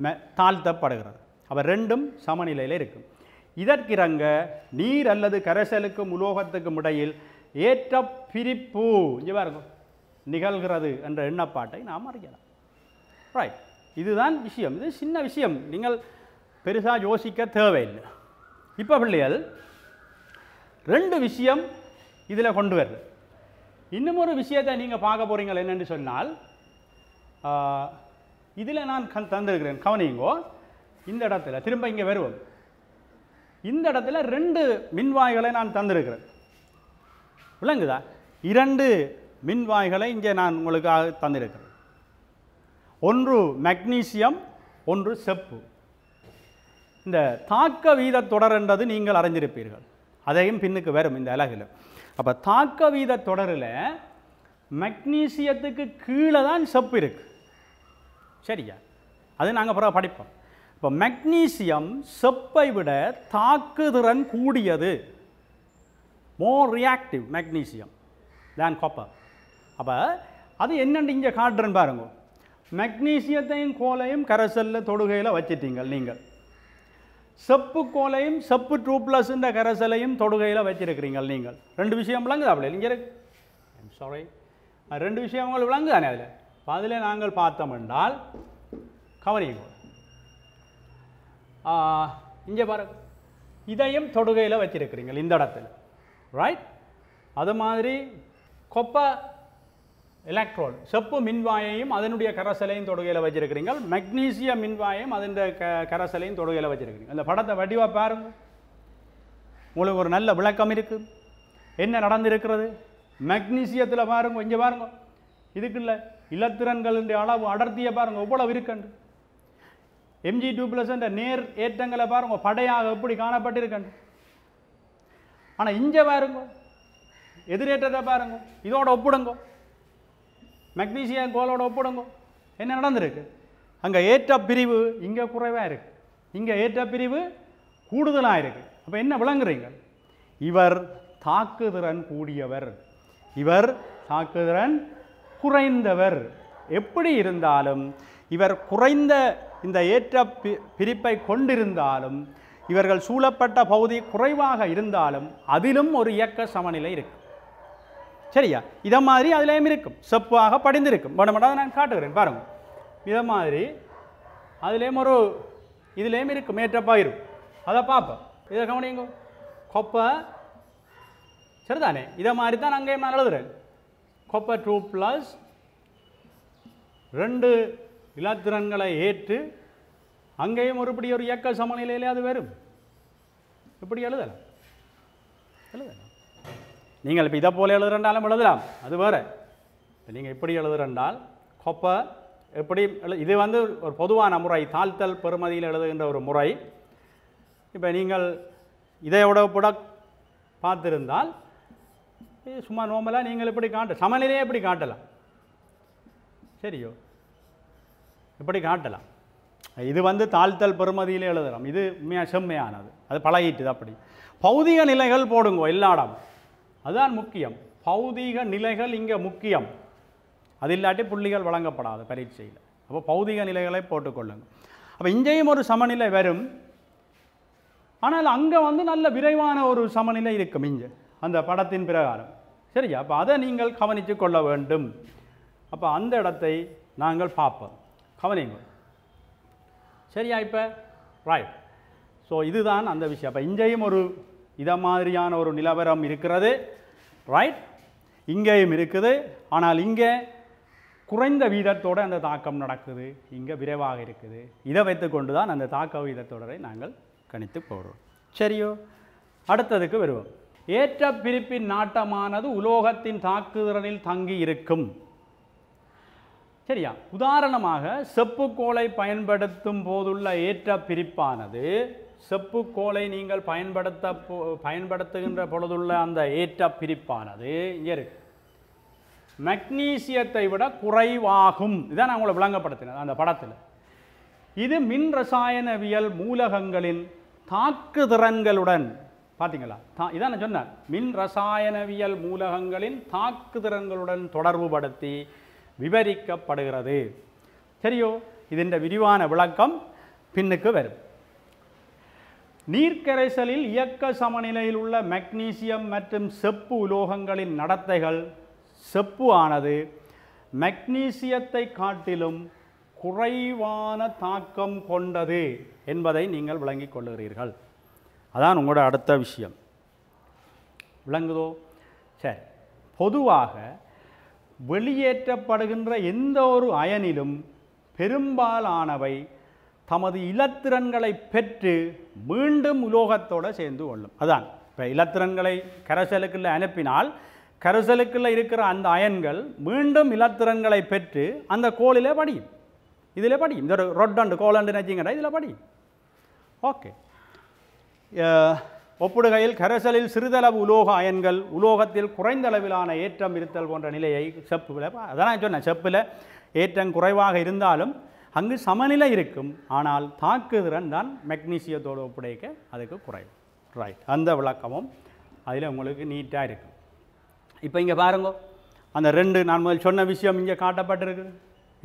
[SPEAKER 1] மெ தாழ்த்தப்படுகிறது அப்போ ரெண்டும் சமநிலையில் இருக்கும் இதற்கிறங்க நீர் அல்லது கரைசலுக்கும் உலோகத்துக்கும் இடையில் ஏற்ற பிரிப்பு இங்கே நிகழ்கிறது என்ற எண்ணப்பாட்டை நாம் அறியலாம் ரைட் இதுதான் விஷயம் இது சின்ன விஷயம் நீங்கள் பெருசாக யோசிக்க தேவையில்லை இப்போ பிள்ளைகள் ரெண்டு விஷயம் இதில் கொண்டு வருது இன்னும் ஒரு விஷயத்தை நீங்கள் பார்க்க போகிறீங்கள் என்னென்னு சொன்னால் இதில் நான் கண் தந்திருக்கிறேன் கவனிங்கோ இந்த இடத்துல திரும்ப இங்கே வருவோம் இந்த இடத்துல ரெண்டு மின்வாய்களை நான் தந்திருக்கிறேன் விளங்குதா இரண்டு மின்வாய்களை இங்கே நான் உங்களுக்காக தந்திருக்கிறேன் ஒன்று மக்னீசியம் ஒன்று செப்பு இந்த தாக்க வீத தொடர் என்றது நீங்கள் அறிஞ்சிருப்பீர்கள் அதையும் பின்னுக்கு வரும் இந்த அலகில் அப்போ தாக்க வீத தொடரில் மெக்னீசியத்துக்கு கீழே தான் செப்பு இருக்குது சரியா அது நாங்கள் பிறகு படிப்போம் இப்போ மெக்னீசியம் செப்பை விட தாக்குதிறன் கூடியது more reactive magnesium than copper அப்போ அது என்னென்னு இங்கே காட்டுறேன்னு பாருங்க மெக்னீசியத்தையும் கோலையும் கரைசலில் தொடுகையில் வச்சிட்டீங்க நீங்கள் செப்பு கோலையும் செப்பு டூ ப்ளஸ்ன்ற கரைசலையும் தொடுகையில் வச்சுருக்கிறீங்கள் நீங்கள் ரெண்டு விஷயம் விளங்குது அப்படி இங்கே இருக்கு ஐம் சாரி ரெண்டு உங்களுக்கு விளங்குது தானே அதில் அதில் நாங்கள் பார்த்தோம் என்றால் கவனிங்க இங்கே பாரு இதையும் தொடுகையில் வச்சுருக்கிறீங்கள் இந்த இடத்துல ரைட் அது மாதிரி கொப்பை எலக்ட்ரோல் செப்பு மின்வாயையும் அதனுடைய கரசலையும் தொடுகையில் வச்சிருக்கிறீங்க மெக்னீசிய மின்வாயம் அதனுடைய க கரசலையும் தொடுகையில் வச்சிருக்கிறீங்க அந்த படத்தை வடிவாக பாருங்க உங்களுக்கு ஒரு நல்ல விளக்கம் இருக்குது என்ன நடந்திருக்கிறது மெக்னீசியத்தில் பாருங்க கொஞ்சம் பாருங்க இதுக்கு இல்லை இலத்திரன்களுடைய அளவு அடர்த்தியை பாருங்கள் எவ்வளவு இருக்கண்டு எம்ஜி டூ என்ற நேர் ஏற்றங்களை பாருங்க படையாக எப்படி காணப்பட்டிருக்கண்டு ஆனால் இஞ்ச பாருங்க எதிரேற்றத்தை பாருங்க இதோட ஒப்பிடுங்கோ மெக்னீஷியா கோலோட ஒப்பிடுங்க என்ன நடந்திருக்கு அங்கே ஏற்ற பிரிவு இங்கே குறைவாக இருக்குது இங்கே ஏற்ற பிரிவு கூடுதலாக இருக்குது அப்போ என்ன விளங்குறீங்க இவர் தாக்குதிறன் கூடியவர் இவர் தாக்குதிறன் குறைந்தவர் எப்படி இருந்தாலும் இவர் குறைந்த இந்த ஏற்ற பி பிரிப்பை கொண்டிருந்தாலும் இவர்கள் சூழப்பட்ட பகுதி குறைவாக இருந்தாலும் அதிலும் ஒரு இயக்க சமநிலை இருக்குது சரியா இதை மாதிரி அதுலேயும் இருக்கும் செப்பாக படிந்திருக்கும் படமடாக நான் காட்டுகிறேன் பாருங்கள் இதை மாதிரி அதுலேயும் ஒரு இதுலேயும் இருக்கும் ஏற்றப்பயிரும் அதை பார்ப்போம் இதை கவனிங்க கொப்பை சரிதானே இதை மாதிரி தான் அங்கேயும் நான் எழுதுறேன் கொப்பை டூ ப்ளஸ் ரெண்டு இலத்திரன்களை ஏற்று அங்கேயும் ஒருபடி ஒரு இயக்க சமநிலையிலே அது வரும் இப்படி எழுதலாம் எழுதலாம் நீங்கள் இப்போ இதை போல எழுதுறண்டாலும் எழுதலாம் அது வேறு இப்போ நீங்கள் இப்படி எழுதுறண்டால் கொப்பை எப்படி எழு இது வந்து ஒரு பொதுவான முறை தாழ்த்தல் பெருமதியில் எழுதுகின்ற ஒரு முறை இப்போ நீங்கள் இதையோட புட பார்த்துருந்தால் சும்மா நோமலாக நீங்கள் இப்படி காட்ட சமநிலையே இப்படி காட்டலாம் சரியோ இப்படி காட்டலாம் இது வந்து தாழ்த்தல் பெருமதியிலே எழுதுகிறோம் இது உண்மையாக செம்மையானது அது தான் அப்படி பௌதிக நிலைகள் போடுங்கோ எல்லா அதுதான் முக்கியம் பௌதீக நிலைகள் இங்கே முக்கியம் அது இல்லாட்டி புள்ளிகள் வழங்கப்படாது பரீட்சையில் அப்போ பௌதிக நிலைகளை போட்டுக்கொள்ளுங்கள் அப்போ இங்கேயும் ஒரு சமநிலை வரும் ஆனால் அங்கே வந்து நல்ல விரைவான ஒரு சமநிலை இருக்கும் இங்கே அந்த படத்தின் பிரகாரம் சரியா அப்போ அதை நீங்கள் கவனித்து கொள்ள வேண்டும் அப்போ அந்த இடத்தை நாங்கள் பார்ப்போம் கவனிங்க சரியா இப்போ ரைட் ஸோ இதுதான் அந்த விஷயம் அப்போ இங்கேயும் ஒரு இதை மாதிரியான ஒரு நிலவரம் இருக்கிறது ரைட் இங்கேயும் இருக்குது ஆனால் இங்கே குறைந்த வீதத்தோடு அந்த தாக்கம் நடக்குது இங்கே விரைவாக இருக்குது இதை வைத்துக்கொண்டு தான் அந்த தாக்க வீதத்தொடரை நாங்கள் கணித்து போடுறோம் சரியோ அடுத்ததுக்கு வருவோம் ஏற்ற பிரிப்பின் நாட்டமானது உலோகத்தின் தாக்குதிறனில் தங்கி இருக்கும் சரியா உதாரணமாக செப்புக்கோளை பயன்படுத்தும் போதுள்ள ஏற்ற பிரிப்பானது செப்பு கோலை நீங்கள் பயன்படுத்த பயன்படுத்துகின்ற பொழுதுள்ள அந்த ஏற்ற பிரிப்பானது இங்கே இருக்கு மக்னீசியத்தை விட குறைவாகும் இதான் நான் உங்களை விளங்கப்படுத்தினேன் அந்த படத்தில் இது மின் ரசாயனவியல் மூலகங்களின் தாக்கு திறன்களுடன் பார்த்தீங்களா தா இதான் நான் சொன்னேன் மின் ரசாயனவியல் மூலகங்களின் தாக்கு தொடர்பு தொடர்புபடுத்தி விவரிக்கப்படுகிறது சரியோ இதன் விரிவான விளக்கம் பின்னுக்கு வரும் நீர்க்கரைசலில் இயக்க சமநிலையில் உள்ள மெக்னீசியம் மற்றும் செப்பு உலோகங்களின் நடத்தைகள் செப்பு ஆனது மெக்னீசியத்தை காட்டிலும் குறைவான தாக்கம் கொண்டது என்பதை நீங்கள் விளங்கிக் கொள்ளுகிறீர்கள் அதான் உங்களோட அடுத்த விஷயம் விளங்குதோ சரி பொதுவாக வெளியேற்றப்படுகின்ற எந்த ஒரு அயனிலும் பெரும்பாலானவை தமது இலத்திரன்களை பெற்று மீண்டும் உலோகத்தோடு சேர்ந்து கொள்ளும் அதான் இப்போ இலத்திறன்களை கரசலுக்குள்ளே அனுப்பினால் கரசலுக்குள்ளே இருக்கிற அந்த அயன்கள் மீண்டும் இலத்திரன்களை பெற்று அந்த கோளிலே படியும் இதில் படியும் இந்த ரொட்டண்டு கோலண்டு நச்சிங்கடா இதில் படியும் ஓகே ஒப்புடுகையில் கரைசலில் சிறிதளவு உலோக அயன்கள் உலோகத்தில் குறைந்த அளவிலான ஏற்றம் இருத்தல் போன்ற நிலையை செப்பில் அதான் சொன்னேன் செப்பில் ஏற்றம் குறைவாக இருந்தாலும் அங்கு சமநிலை இருக்கும் ஆனால் தாக்குதிறன் தான் மெக்னீசியத்தோடு ஒப்படைக்க அதுக்கு குறையும் ரைட் அந்த விளக்கமும் அதில் உங்களுக்கு நீட்டாக இருக்கும் இப்போ இங்கே பாருங்க அந்த ரெண்டு நான் முதல் சொன்ன விஷயம் இங்கே காட்டப்பட்டிருக்கு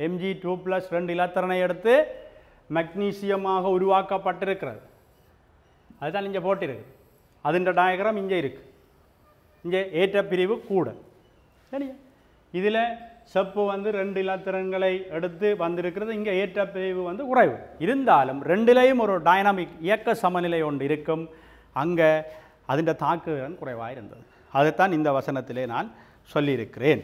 [SPEAKER 1] எம்ஜி டூ ப்ளஸ் ரெண்டு இலத்திரனை எடுத்து மெக்னீசியமாக உருவாக்கப்பட்டிருக்கிறது அதுதான் இங்கே போட்டிருக்கு அதுன்ற டயக்ராம் இங்கே இருக்குது இங்கே ஏற்ற பிரிவு கூட சரியா இதில் செப்பு வந்து ரெண்டு இலத்திரங்களை எடுத்து வந்திருக்கிறது இங்கே ஏற்றப்பிரிவு வந்து குறைவு இருந்தாலும் ரெண்டிலையும் ஒரு டைனாமிக் இயக்க சமநிலை ஒன்று இருக்கும் அங்கே அதன் தாக்குதிறன் குறைவாக இருந்தது அதைத்தான் இந்த வசனத்திலே நான் சொல்லியிருக்கிறேன்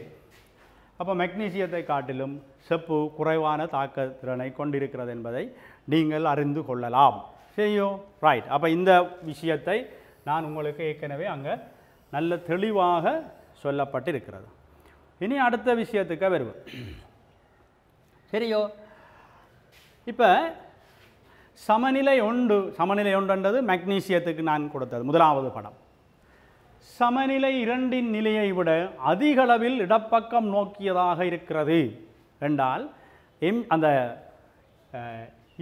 [SPEAKER 1] அப்போ மெக்னீசியத்தை காட்டிலும் செப்பு குறைவான தாக்க திறனை கொண்டிருக்கிறது என்பதை நீங்கள் அறிந்து கொள்ளலாம் செய்யும் ரைட் அப்போ இந்த விஷயத்தை நான் உங்களுக்கு ஏற்கனவே அங்கே நல்ல தெளிவாக சொல்லப்பட்டிருக்கிறது இனி அடுத்த விஷயத்துக்கு வருவோம் சரியோ இப்போ சமநிலை உண்டு சமநிலை உண்டுன்றது மக்னீசியத்துக்கு நான் கொடுத்தது முதலாவது படம் சமநிலை இரண்டின் நிலையை விட அதிகளவில் இடப்பக்கம் நோக்கியதாக இருக்கிறது என்றால் எம் அந்த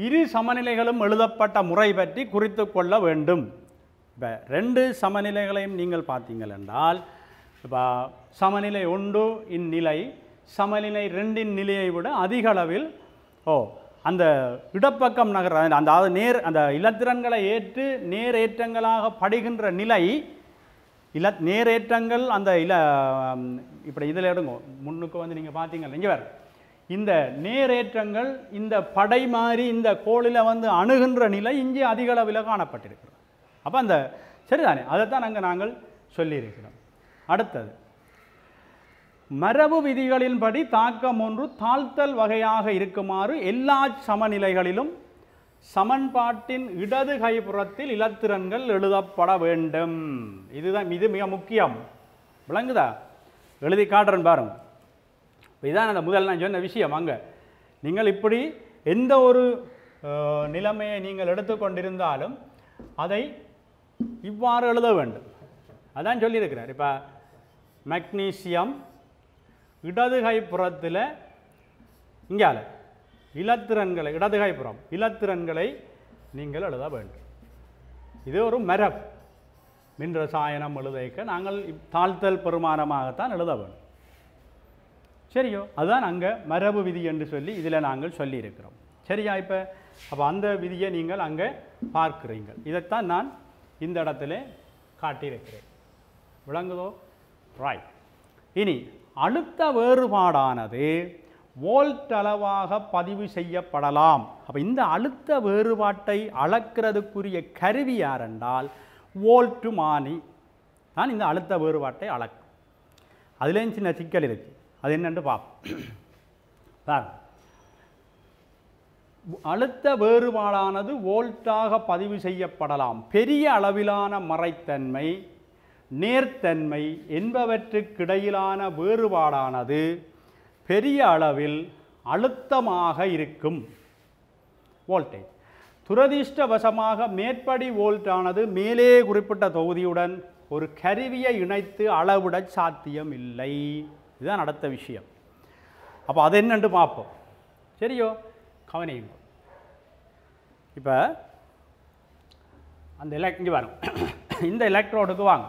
[SPEAKER 1] இரு சமநிலைகளும் எழுதப்பட்ட முறை பற்றி குறித்து கொள்ள வேண்டும் இப்போ ரெண்டு சமநிலைகளையும் நீங்கள் பார்த்தீங்கள் என்றால் இப்போ சமநிலை ஒன்று இந்நிலை சமநிலை ரெண்டின் நிலையை விட அதிக அளவில் ஓ அந்த இடப்பக்கம் நகர் அந்த அது நேர் அந்த இலத்திரன்களை ஏற்று நேரேற்றங்களாக படுகின்ற நிலை இல நேரேற்றங்கள் அந்த இல இப்படி இதில் எடுங்க முன்னுக்கு வந்து நீங்கள் பார்த்தீங்க இங்கே வேறு இந்த நேரேற்றங்கள் இந்த படை மாதிரி இந்த கோளில் வந்து அணுகின்ற நிலை இங்கே அதிக அளவில் காணப்பட்டிருக்கிறது அப்போ அந்த சரிதானே அதைத்தான் அங்கே நாங்கள் சொல்லியிருக்கிறோம் அடுத்தது மரபு விதிகளின்படி தாக்கம் ஒன்று தாழ்த்தல் வகையாக இருக்குமாறு எல்லா சமநிலைகளிலும் சமன்பாட்டின் இடது கைப்புறத்தில் இலத்திரன்கள் எழுதப்பட வேண்டும் இதுதான் இது மிக முக்கியம் விளங்குதா எழுதி காட்டுறேன் பாருங்க இதுதான் அந்த முதல் நான் சொன்ன விஷயம் அங்கே நீங்கள் இப்படி எந்த ஒரு நிலைமையை நீங்கள் எடுத்துக்கொண்டிருந்தாலும் அதை இவ்வாறு எழுத வேண்டும் அதான் சொல்லியிருக்கிறார் இப்போ மக்னீசியம் இடதுகை புறத்தில் இங்கால இலத்திரன்களை இடதுகை புறம் இலத்திரன்களை நீங்கள் எழுத வேண்டும் இது ஒரு மரபு மின் ரசாயனம் எழுதைக்க நாங்கள் தாழ்த்தல் பெருமானமாகத்தான் எழுத வேண்டும் சரியோ அதுதான் அங்கே மரபு விதி என்று சொல்லி இதில் நாங்கள் சொல்லியிருக்கிறோம் சரியா இப்போ அப்போ அந்த விதியை நீங்கள் அங்கே பார்க்குறீங்க இதைத்தான் நான் இந்த இடத்துல காட்டியிருக்கிறேன் விளங்குதோ ரைட் இனி அழுத்த வேறுபாடானது வோல்ட் அளவாக பதிவு செய்யப்படலாம் அப்போ இந்த அழுத்த வேறுபாட்டை அளக்கிறதுக்குரிய கருவி யாரென்றால் வோல்ட்டு மானி தான் இந்த அழுத்த வேறுபாட்டை அளக்கும் அதுலேயும் சின்ன சிக்கல் இருக்குது அது என்னென்று பார்ப்போம் அழுத்த வேறுபாடானது வோல்ட்டாக பதிவு செய்யப்படலாம் பெரிய அளவிலான மறைத்தன்மை நேர்த்தன்மை என்பவற்றுக்கிடையிலான வேறுபாடானது பெரிய அளவில் அழுத்தமாக இருக்கும் வோல்டேஜ் துரதிர்ஷ்டவசமாக மேற்படி வோல்டானது மேலே குறிப்பிட்ட தொகுதியுடன் ஒரு கருவியை இணைத்து அளவிட சாத்தியம் இல்லை இதுதான் அடுத்த விஷயம் அப்போ அது என்னென்று பார்ப்போம் சரியோ கவனியுங்க இப்போ அந்த எலக் இங்கே வரும் இந்த எலக்ட்ரோடுக்கு வாங்க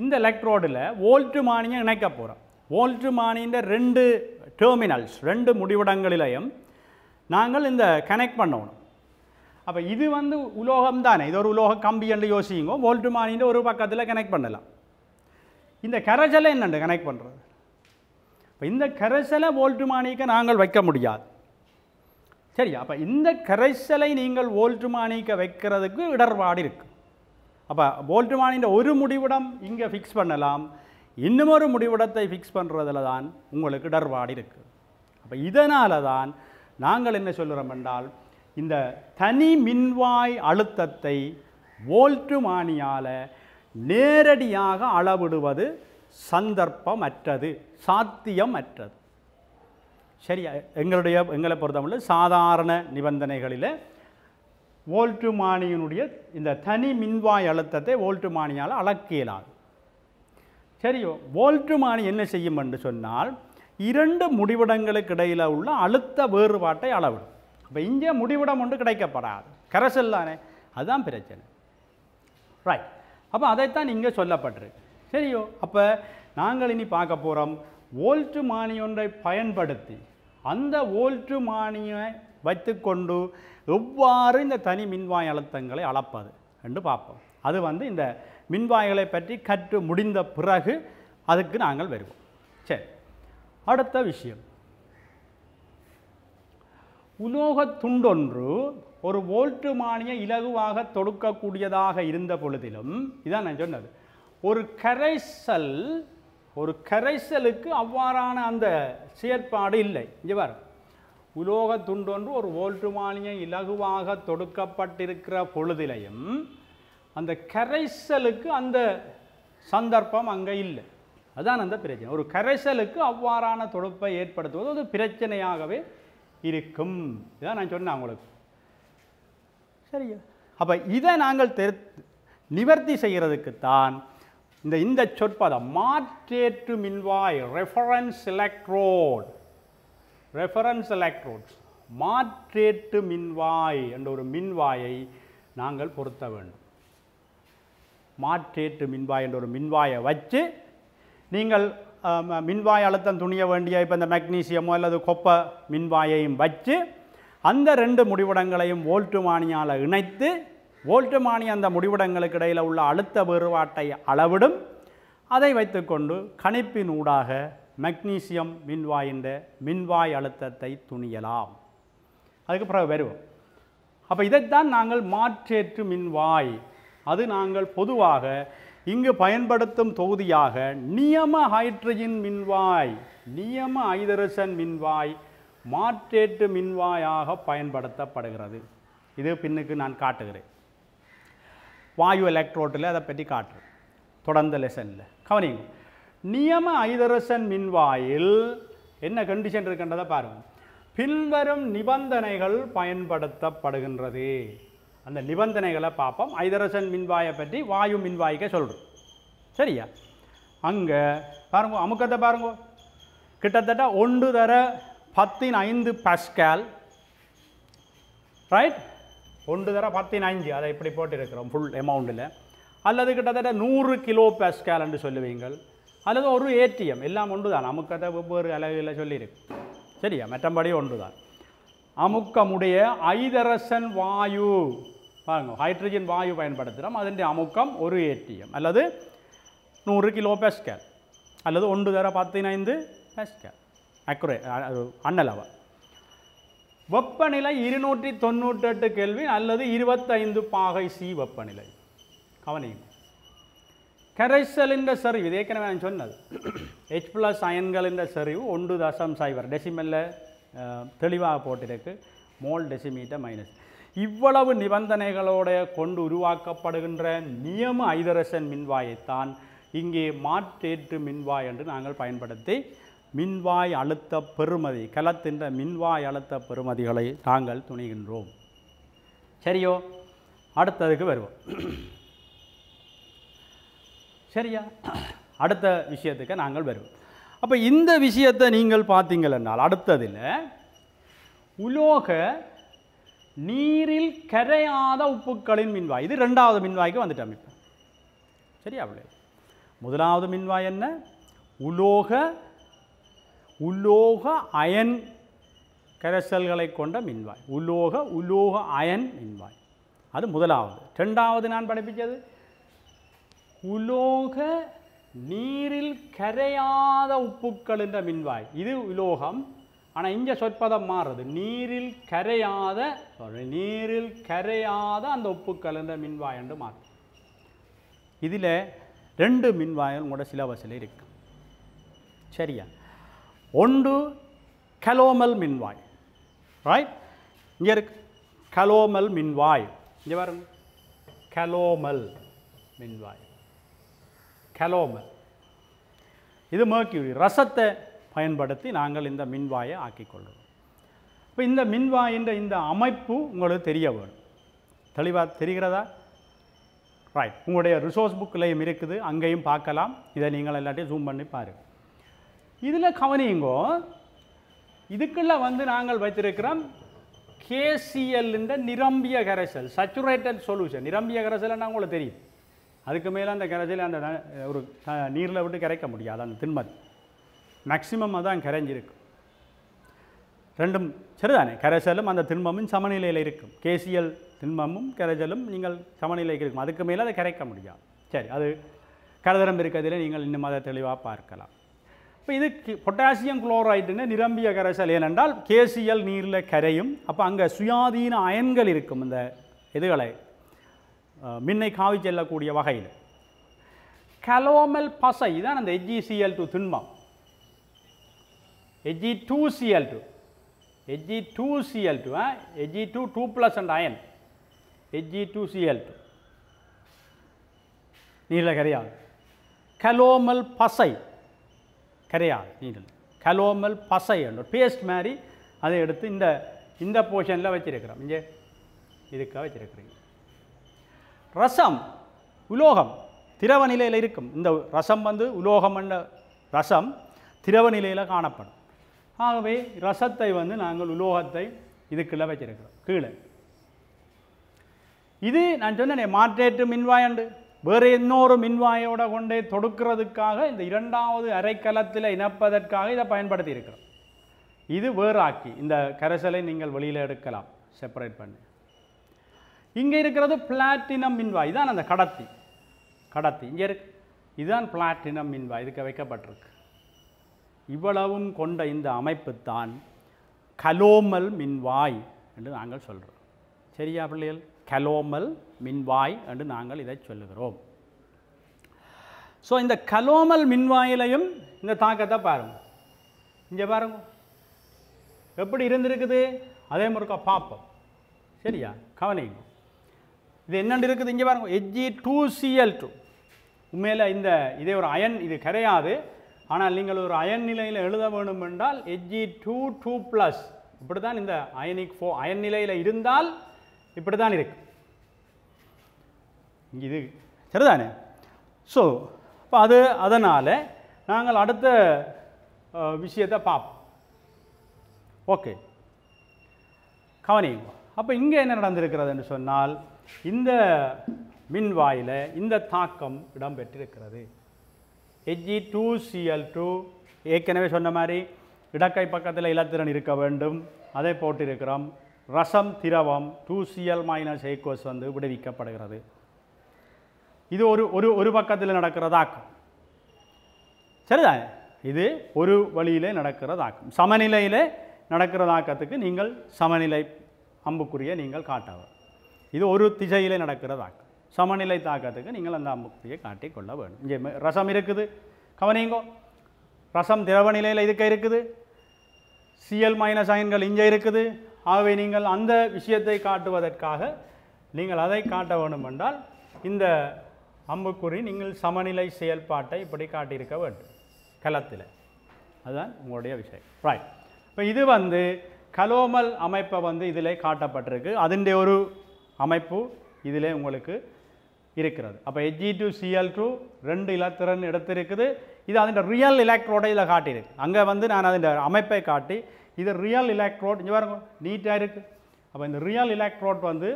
[SPEAKER 1] இந்த எலக்ட்ரோடில் வோல்ட்டு மானியை இணைக்க போகிறோம் வோல்ட்டு மானியின் ரெண்டு டெர்மினல்ஸ் ரெண்டு முடிவிடங்களிலையும் நாங்கள் இந்த கனெக்ட் பண்ணணும் அப்போ இது வந்து உலோகம் தானே இது ஒரு உலோக கம்பி என்று யோசிங்க வோல்ட்டு மானியின் ஒரு பக்கத்தில் கனெக்ட் பண்ணலாம் இந்த கரைசலை என்னண்டு கனெக்ட் பண்ணுறது இப்போ இந்த கரைசலை வோல்ட்டு மானிக்க நாங்கள் வைக்க முடியாது சரி அப்போ இந்த கரைசலை நீங்கள் வோல்ட் மானிக்க வைக்கிறதுக்கு இடர்பாடு இருக்குது அப்போ போல்ட்மானின் ஒரு முடிவிடம் இங்கே ஃபிக்ஸ் பண்ணலாம் இன்னமொரு முடிவிடத்தை ஃபிக்ஸ் பண்ணுறதுல தான் உங்களுக்கு இடர்பாடு இருக்குது அப்போ இதனால் தான் நாங்கள் என்ன சொல்கிறோம் என்றால் இந்த தனி மின்வாய் அழுத்தத்தை வோல்ட்டுமானியால் நேரடியாக அளவிடுவது சந்தர்ப்பமற்றது சாத்தியமற்றது சரியா எங்களுடைய எங்களை பொறுத்தவரை சாதாரண நிபந்தனைகளில் வோல்ட்டுமானியினுடைய இந்த தனி மின்வாய் அழுத்தத்தை மானியால் வோல்ட்டுமானியால் சரி வோல்ட்டு மானி என்ன செய்யும் என்று சொன்னால் இரண்டு முடிவிடங்களுக்கு இடையில் உள்ள அழுத்த வேறுபாட்டை அளவிடும் இப்போ இங்கே முடிவிடம் ஒன்று கிடைக்கப்படாது கரசல் தானே அதுதான் பிரச்சனை ரைட் அப்போ அதைத்தான் இங்கே சொல்லப்பட்டிருக்கு சரியோ அப்போ நாங்கள் இனி பார்க்க போகிறோம் வோல்ட்டு மானியொன்றை பயன்படுத்தி அந்த வோல்ட்டு மானிய வைத்துக்கொண்டு எவ்வாறு இந்த தனி மின்வாய் அழுத்தங்களை அளப்பது என்று பார்ப்போம் அது வந்து இந்த மின்வாய்களை பற்றி கற்று முடிந்த பிறகு அதுக்கு நாங்கள் வருவோம் சரி அடுத்த விஷயம் உலோக துண்டொன்று ஒரு வோல்ட்டு மானிய இலகுவாக தொடுக்கக்கூடியதாக இருந்த பொழுதிலும் இதான் நான் சொன்னது ஒரு கரைசல் ஒரு கரைசலுக்கு அவ்வாறான அந்த செயற்பாடு இல்லை இங்கே பாருங்க உலோக துண்டொன்று ஒரு மானியம் இலகுவாக தொடுக்கப்பட்டிருக்கிற பொழுதிலையும் அந்த கரைசலுக்கு அந்த சந்தர்ப்பம் அங்கே இல்லை அதுதான் அந்த பிரச்சனை ஒரு கரைசலுக்கு அவ்வாறான தொடுப்பை ஏற்படுத்துவது ஒரு பிரச்சனையாகவே இருக்கும் இதான் நான் சொன்னேன் அவங்களுக்கு சரியா அப்போ இதை நாங்கள் தெரு நிவர்த்தி செய்கிறதுக்குத்தான் இந்த இந்த சொற்பதம் மாற்றேற்று மின்வாய் ரெஃபரன்ஸ் எலக்ட்ரோட் ரெஃபரன்ஸ் எலக்ட்ரோட்ஸ் மாற்றேட்டு மின்வாய் என்ற ஒரு மின்வாயை நாங்கள் பொருத்த வேண்டும் மாற்றேட்டு மின்வாய் என்ற ஒரு மின்வாயை வச்சு நீங்கள் மின்வாய் அழுத்தம் துணிய வேண்டிய இப்போ இந்த மெக்னீசியமோ அல்லது கொப்ப மின்வாயையும் வச்சு அந்த ரெண்டு முடிவிடங்களையும் மானியால் இணைத்து மானி அந்த முடிவிடங்களுக்கு இடையில் உள்ள அழுத்த வேறுபாட்டை அளவிடும் அதை வைத்துக்கொண்டு கணிப்பின் ஊடாக மக்னீசியம் மின்வாய் என்ற மின்வாய் அழுத்தத்தை துணியலாம் அதுக்கு பிறகு வருவோம் அப்போ இதைத்தான் நாங்கள் மாற்றேற்று மின்வாய் அது நாங்கள் பொதுவாக இங்கு பயன்படுத்தும் தொகுதியாக நியம ஹைட்ரஜின் மின்வாய் நியம ஐதரசன் மின்வாய் மாற்றேற்று மின்வாயாக பயன்படுத்தப்படுகிறது இது பின்னுக்கு நான் காட்டுகிறேன் வாயு எலக்ட்ரோட்டில் அதை பற்றி காட்டுறேன் தொடர்ந்த லெசனில் கவனிங்க நியம ஐதரசன் மின்வாயில் என்ன கண்டிஷன் இருக்கின்றதை பாருங்கள் பின்வரும் நிபந்தனைகள் பயன்படுத்தப்படுகின்றது அந்த நிபந்தனைகளை பார்ப்போம் ஐதரசன் மின்வாயை பற்றி வாயு மின்வாய்க்க சொல்கிறோம் சரியா அங்கே பாருங்க அமுக்கத்தை பாருங்க கிட்டத்தட்ட ஒன்று தர பத்தின் ஐந்து பஸ்கால் ரைட் ஒன்று தர பத்தின் அஞ்சு அதை இப்படி போட்டிருக்கிறோம் ஃபுல் எமௌண்ட்டில் அல்லது கிட்டத்தட்ட நூறு கிலோ பஸ்கால் என்று சொல்லுவீங்கள் அல்லது ஒரு ஏடிஎம் எல்லாம் ஒன்று தான் அமுக்கத்தை வெவ்வேறு அளவில் சொல்லியிருக்கு சரியா மற்றபடி ஒன்று தான் அமுக்கமுடைய ஐதரசன் வாயு பாருங்க ஹைட்ரஜன் வாயு பயன்படுத்துகிறோம் அதன் அமுக்கம் ஒரு ஏடிஎம் அல்லது நூறு கிலோ பெஸ்கல் அல்லது ஒன்று தர பத்தினைந்து பெஸ்கல் அக்குரே அண்ணலவ வெப்பநிலை இருநூற்றி தொண்ணூற்றெட்டு கேள்வி அல்லது இருபத்தைந்து பாகை சி வெப்பநிலை கவனியும் இது ஏற்கனவே நான் சொன்னது ஹெச் എച്ച് அயன்கள் இந்த சரிவு ஒன்று தசம் சைபர் ഡെസിമലിൽ தெளிவாக போட்டிருக்கு மோல் டெசிமீட்டர் மைனஸ் இவ்வளவு நிபந்தனைகளோட கொண்டு உருவாக்கப்படுகின்ற நியம ஐதரசன் மின்வாயைத்தான் இங்கே மாற்றேற்று மின்வாய் என்று நாங்கள் பயன்படுத்தி மின்வாய் அழுத்த பெறுமதி கலத்தின்ற மின்வாய் அழுத்த பெறுமதிகளை நாங்கள் துணிகின்றோம் சரியோ அடுத்ததுக்கு வருவோம் சரியா அடுத்த விஷயத்துக்கு நாங்கள் வருவோம் அப்போ இந்த விஷயத்தை நீங்கள் பார்த்தீங்கன்னா அடுத்ததில் உலோக நீரில் கரையாத உப்புக்களின் மின்வாய் இது ரெண்டாவது மின்வாய்க்கு வந்துட்டு அமைப்பு சரியா அவ்வளோ முதலாவது மின்வாய் என்ன உலோக உலோக அயன் கரைசல்களை கொண்ட மின்வாய் உலோக உலோக அயன் மின்வாய் அது முதலாவது ரெண்டாவது நான் படிப்பிச்சது உலோக நீரில் கரையாத உப்புக்கள் என்ற மின்வாய் இது உலோகம் ஆனால் இங்கே சொற்பதம் மாறுறது நீரில் கரையாத நீரில் கரையாத அந்த உப்புக்கள் என்ற மின்வாய் என்று மாறும் இதில் ரெண்டு மின்வாயும் உங்களோட சிலபஸில் இருக்கு சரியா ஒன்று கலோமல் மின்வாய் ரைட் இங்கே இருக்கு கலோமல் மின்வாய் இங்கே வரும் கலோமல் மின்வாய் கலோம இது மேர்க்யூரி ரசத்தை பயன்படுத்தி நாங்கள் இந்த மின்வாயை ஆக்கிக்கொள்கிறோம் இப்போ இந்த மின்வாயின்ற இந்த அமைப்பு உங்களுக்கு தெரிய வேணும் தெளிவாக தெரிகிறதா ரைட் உங்களுடைய ரிசோர்ஸ் புக்கிலையும் இருக்குது அங்கேயும் பார்க்கலாம் இதை நீங்கள் எல்லாத்தையும் ஜூம் பண்ணி பாருங்கள் இதில் கவனியுங்கோ இதுக்குள்ள வந்து நாங்கள் வைத்திருக்கிறோம் இந்த நிரம்பிய கரைசல் சச்சுரேட்டட் சொல்யூஷன் நிரம்பிய கரைசல்னா உங்களுக்கு தெரியும் அதுக்கு மேலே அந்த கரைச்சல் அந்த ஒரு நீரில் விட்டு கரைக்க முடியாது அந்த திண்மதி மேக்சிமம் அதான் கரைஞ்சிருக்கு ரெண்டும் சரிதானே கரைசலும் அந்த திண்மமும் சமநிலையில் இருக்கும் கேசியல் திண்மமும் கரைசலும் நீங்கள் சமநிலைக்கு இருக்கும் அதுக்கு மேலே அதை கரைக்க முடியாது சரி அது கரதரம் இருக்கிறதில் நீங்கள் இன்னும் அதை தெளிவாக பார்க்கலாம் இப்போ இது பொட்டாசியம் குளோரைடுன்னு நிரம்பிய கரைசல் ஏனென்றால் கேசியல் நீரில் கரையும் அப்போ அங்கே சுயாதீன அயன்கள் இருக்கும் இந்த இதுகளை மின்னை காவி செல்லக்கூடிய வகையில் கலோமல் பசை தான் அந்த ஹெச்ஜிசிஎல் டூ திண்மம் H G two C L two H G two C L two H G two two plus and அயன் ஹெச்ஜி டூ சிஎல் டூ நீரில் கரையாது கலோமல் பசை கரையாது நீரில் கலோமல் பசை என்ற பேஸ்ட் மாதிரி அதை எடுத்து இந்த இந்த போர்ஷனில் வச்சுருக்கிறோம் இங்கே இதுக்காக வச்சுருக்குறீங்க ரசம் உலோகம் திரவ நிலையில் இருக்கும் இந்த ரசம் வந்து உலோகம் என்ற ரசம் திரவ நிலையில் காணப்படும் ஆகவே ரசத்தை வந்து நாங்கள் உலோகத்தை இதுக்குள்ளே வச்சிருக்கிறோம் கீழே இது நான் சொன்னேன் மாற்றேற்று மின்வாயண்டு வேறு இன்னொரு மின்வாயோட கொண்டே தொடுக்கிறதுக்காக இந்த இரண்டாவது அரைக்கலத்தில் இணைப்பதற்காக இதை பயன்படுத்தி இருக்கிறோம் இது வேறாக்கி இந்த கரைசலை நீங்கள் வெளியில் எடுக்கலாம் செப்பரேட் பண்ணி இங்கே இருக்கிறது பிளாட்டினம் மின்வாய் இதான் அந்த கடத்தி கடத்தி இங்கே இருக்கு இதுதான் பிளாட்டினம் மின்வாய் இதுக்கு வைக்கப்பட்டிருக்கு இவ்வளவும் கொண்ட இந்த அமைப்பு தான் கலோமல் மின்வாய் என்று நாங்கள் சொல்கிறோம் சரியா பிள்ளைகள் கலோமல் மின்வாய் என்று நாங்கள் இதை சொல்லுகிறோம் ஸோ இந்த கலோமல் மின்வாயிலையும் இந்த தாக்கத்தை பாருங்கள் இங்கே பாருங்க எப்படி இருந்திருக்குது அதே முறுக்கா பார்ப்போம் சரியா கவனிங்க இது என்னென்னு இருக்குது இங்கே பாருங்கள் H G two e C L two உண்மையில் இந்த இதே ஒரு அயன் இது கிடையாது ஆனால் நீங்கள் ஒரு அயன் நிலையில் எழுத வேண்டும் என்றால் H G two e two plus இப்படி தான் இந்த அயனிக் ஃபோ அயன் நிலையில் இருந்தால் இப்படி தான் இருக்கு இது சரிதானே ஸோ இப்போ அது அதனால் நாங்கள் அடுத்த விஷயத்தை பார்ப்போம் ஓகே கவனிங்க அப்போ இங்கே என்ன நடந்திருக்கிறது என்று சொன்னால் இந்த மின்வாயில் இந்த தாக்கம் இடம்பெற்றிருக்கிறது ஹெச்ஜி டூ சிஎல் டூ ஏற்கனவே சொன்ன மாதிரி இடக்கை பக்கத்தில் இலத்திறன் இருக்க வேண்டும் அதை போட்டிருக்கிறோம் ரசம் திரவம் டூ சிஎல் மைனஸ் ஏகோஸ் வந்து விடுவிக்கப்படுகிறது இது ஒரு ஒரு ஒரு பக்கத்தில் நடக்கிறதாக்கும் சரிதா இது ஒரு வழியிலே நடக்கிறதாக்கும் சமநிலையிலே தாக்கத்துக்கு நீங்கள் சமநிலை அம்புக்குரிய நீங்கள் காட்டவும் இது ஒரு திசையிலே நடக்கிறதா சமநிலை தாக்கத்துக்கு நீங்கள் அந்த அம்புக்குறியை காட்டிக்கொள்ள வேண்டும் இங்கே ரசம் இருக்குது கவனிங்கோ ரசம் திரவ நிலையில் இதுக்க இருக்குது சிஎல் மைனஸ் அயன்கள் இங்கே இருக்குது ஆகவே நீங்கள் அந்த விஷயத்தை காட்டுவதற்காக நீங்கள் அதை காட்ட வேண்டும் என்றால் இந்த அம்புக்குறி நீங்கள் சமநிலை செயல்பாட்டை இப்படி காட்டியிருக்க வேண்டும் கலத்தில் அதுதான் உங்களுடைய விஷயம் ரைட் இப்போ இது வந்து கலோமல் அமைப்பை வந்து இதில் காட்டப்பட்டிருக்கு அதுடைய ஒரு அமைப்பு இதிலே உங்களுக்கு இருக்கிறது அப்போ ஹெச்இ டூ சிஎல் டூ ரெண்டு இலத்திரன் இருக்குது இது அதன் ரியல் எலக்ட்ரோடை இதில் காட்டியிருக்கு அங்கே வந்து நான் அதன் அமைப்பை காட்டி இது ரியல் எலக்ட்ரோட் இங்கே பாருங்க நீட்டாக இருக்குது அப்போ இந்த ரியல் எலக்ட்ரோட் வந்து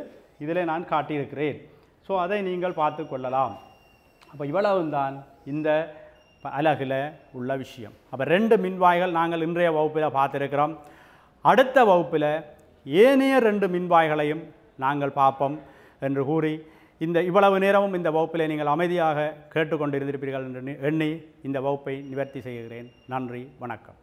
[SPEAKER 1] இதில் நான் காட்டியிருக்கிறேன் ஸோ அதை நீங்கள் பார்த்து கொள்ளலாம் அப்போ இவ்வளவு தான் இந்த அலகில் உள்ள விஷயம் அப்போ ரெண்டு மின்வாய்கள் நாங்கள் இன்றைய வகுப்பில் பார்த்துருக்கிறோம் அடுத்த வகுப்பில் ஏனைய ரெண்டு மின்வாய்களையும் நாங்கள் பார்ப்போம் என்று கூறி இந்த இவ்வளவு நேரமும் இந்த வகுப்பிலே நீங்கள் அமைதியாக கேட்டுக்கொண்டிருந்திருப்பீர்கள் என்று எண்ணி இந்த வகுப்பை நிவர்த்தி செய்கிறேன் நன்றி வணக்கம்